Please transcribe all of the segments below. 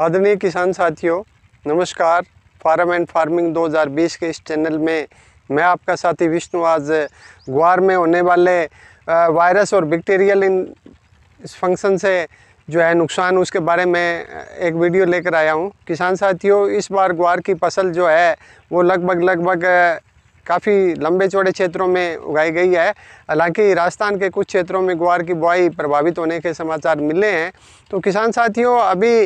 आदरणीय किसान साथियों नमस्कार फार्म एंड फार्मिंग 2020 के इस चैनल में मैं आपका साथी विष्णु आज ग्वार में होने वाले वायरस और बैक्टीरियल इन इस फंक्शन से जो है नुकसान उसके बारे में एक वीडियो लेकर आया हूँ किसान साथियों इस बार ग्वार की फसल जो है वो लगभग लगभग काफ़ी लंबे चौड़े क्षेत्रों में उगाई गई है हालांकि राजस्थान के कुछ क्षेत्रों में ग्वार की बुआई प्रभावित होने के समाचार मिले हैं तो किसान साथियों अभी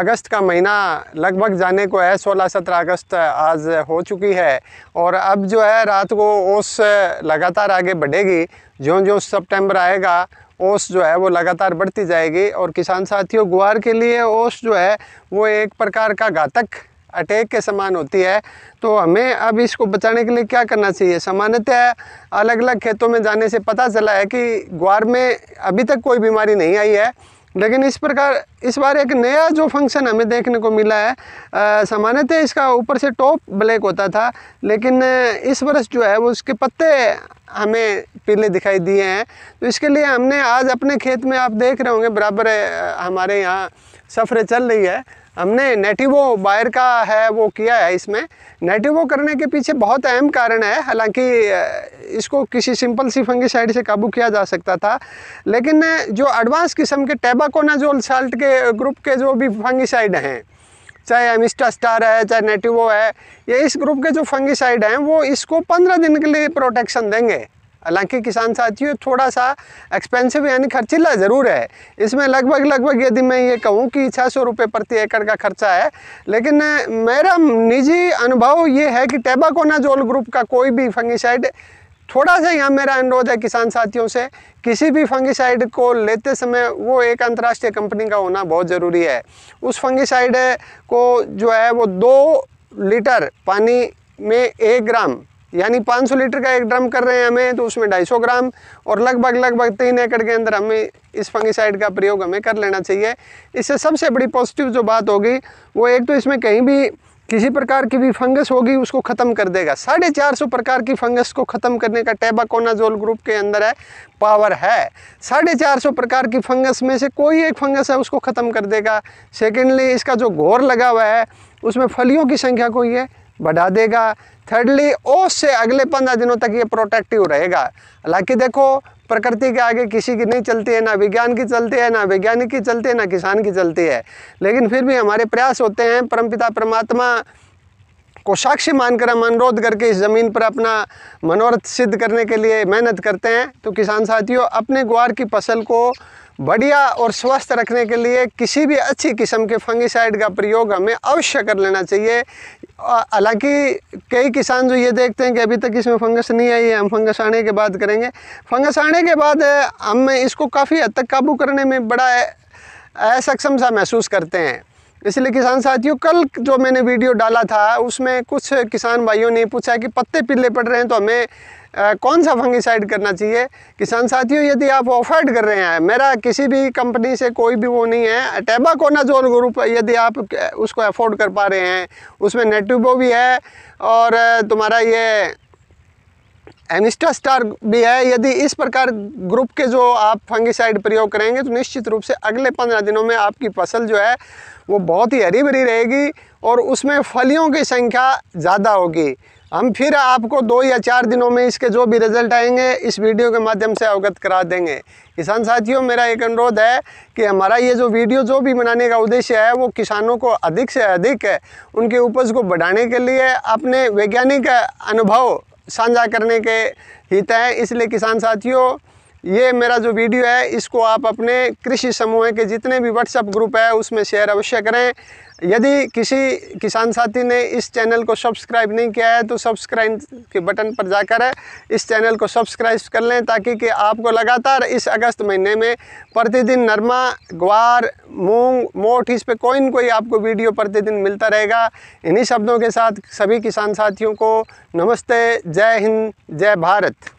अगस्त का महीना लगभग जाने को है 16-17 अगस्त आज हो चुकी है और अब जो है रात को ओस लगातार आगे बढ़ेगी जो जो सितंबर आएगा ओस जो है वो लगातार बढ़ती जाएगी और किसान साथियों ग्वार के लिए ओस जो है वो एक प्रकार का घातक अटैक के समान होती है तो हमें अब इसको बचाने के लिए क्या करना चाहिए सामान्यतः अलग अलग खेतों में जाने से पता चला है कि ग्वार में अभी तक कोई बीमारी नहीं आई है लेकिन इस प्रकार इस बार एक नया जो फंक्शन हमें देखने को मिला है सामान्यतः इसका ऊपर से टॉप ब्लैक होता था लेकिन इस वर्ष जो है वो उसके पत्ते हमें पीले दिखाई दिए हैं तो इसके लिए हमने आज अपने खेत में आप देख रहे होंगे बराबर हमारे यहाँ सफ़रें चल रही है हमने नेटिवो वायर का है वो किया है इसमें नेटिवो करने के पीछे बहुत अहम कारण है हालांकि इसको किसी सिंपल सी फंगिसाइड से काबू किया जा सकता था लेकिन जो एडवांस किस्म के टेबाकोनाजोल साल्ट के ग्रुप के जो भी फंगिसाइड हैं चाहे एमिस्टा स्टार है चाहे नेटिवो है या इस ग्रुप के जो फंगिसाइड हैं वो इसको पंद्रह दिन के लिए प्रोटेक्शन देंगे हालांकि किसान साथियों थोड़ा सा एक्सपेंसिव यानी खर्चीला ज़रूर है इसमें लगभग लगभग यदि मैं ये कहूँ कि छः सौ रुपये प्रति एकड़ का खर्चा है लेकिन मेरा निजी अनुभव ये है कि टेबाकोना जोल ग्रुप का कोई भी फंगिसाइड थोड़ा सा यहाँ मेरा अनुरोध है किसान साथियों से किसी भी फंगिसाइड को लेते समय वो एक अंतर्राष्ट्रीय कंपनी का होना बहुत ज़रूरी है उस फंगिसाइड को जो है वो दो लीटर पानी में एक ग्राम यानी 500 लीटर का एक ड्रम कर रहे हैं हमें तो उसमें 250 ग्राम और लगभग लगभग तीन एकड़ के अंदर हमें इस फंगिसाइड का प्रयोग हमें कर लेना चाहिए इससे सबसे बड़ी पॉजिटिव जो बात होगी वो एक तो इसमें कहीं भी किसी प्रकार की भी फंगस होगी उसको ख़त्म कर देगा साढ़े चार सौ प्रकार की फंगस को ख़त्म करने का टेबाकोनाजोल ग्रुप के अंदर है पावर है साढ़े चार सौ प्रकार की फंगस में से कोई एक फंगस है उसको ख़त्म कर देगा सेकेंडली इसका जो घोर लगा हुआ है उसमें फलियों की संख्या को ये बढ़ा देगा थर्डली ओस से अगले पंद्रह दिनों तक ये प्रोटेक्टिव रहेगा हालांकि देखो प्रकृति के आगे किसी की नहीं चलती है ना विज्ञान की चलती है ना वैज्ञानिक की चलती है ना किसान की चलती है लेकिन फिर भी हमारे प्रयास होते हैं परमपिता परमात्मा को साक्षी मानकर हम अनुरोध करके इस ज़मीन पर अपना मनोरथ सिद्ध करने के लिए मेहनत करते हैं तो किसान साथियों अपने ग्वार की फसल को बढ़िया और स्वस्थ रखने के लिए किसी भी अच्छी किस्म के फंगिसाइड का प्रयोग हमें अवश्य कर लेना चाहिए हालांकि कई किसान जो ये देखते हैं कि अभी तक इसमें फंगस नहीं आई है हम फंगस आने के बाद करेंगे फंगस आने के बाद हम इसको काफ़ी हद तक काबू करने में बड़ा असक्षम सा महसूस करते हैं इसलिए किसान साथियों कल जो मैंने वीडियो डाला था उसमें कुछ किसान भाइयों ने पूछा कि पत्ते पीले पड़ रहे हैं तो हमें आ, कौन सा फंगिसाइड करना चाहिए किसान साथियों यदि आप ऑफर्ड कर रहे हैं मेरा किसी भी कंपनी से कोई भी वो नहीं है जोन ग्रुप यदि आप उसको अफोर्ड कर पा रहे हैं उसमें नेटिबो भी है और तुम्हारा ये एनिस्टास्टार भी है यदि इस प्रकार ग्रुप के जो आप फंगिसाइड प्रयोग करेंगे तो निश्चित रूप से अगले पंद्रह दिनों में आपकी फसल जो है वो बहुत ही हरी भरी रहेगी और उसमें फलियों की संख्या ज़्यादा होगी हम फिर आपको दो या चार दिनों में इसके जो भी रिजल्ट आएंगे इस वीडियो के माध्यम से अवगत करा देंगे किसान साथियों मेरा एक अनुरोध है कि हमारा ये जो वीडियो जो भी बनाने का उद्देश्य है वो किसानों को अधिक से अधिक उनकी उपज को बढ़ाने के लिए अपने वैज्ञानिक अनुभव साझा करने के हित हैं इसलिए किसान साथियों ये मेरा जो वीडियो है इसको आप अपने कृषि समूह के जितने भी व्हाट्सएप ग्रुप है उसमें शेयर अवश्य करें यदि किसी किसान साथी ने इस चैनल को सब्सक्राइब नहीं किया है तो सब्सक्राइब के बटन पर जाकर इस चैनल को सब्सक्राइब कर लें ताकि कि आपको लगातार इस अगस्त महीने में प्रतिदिन नरमा ग्वार मूंग मोट इस पर कोई न कोई आपको वीडियो प्रतिदिन मिलता रहेगा इन्हीं शब्दों के साथ सभी किसान साथियों को नमस्ते जय हिंद जय भारत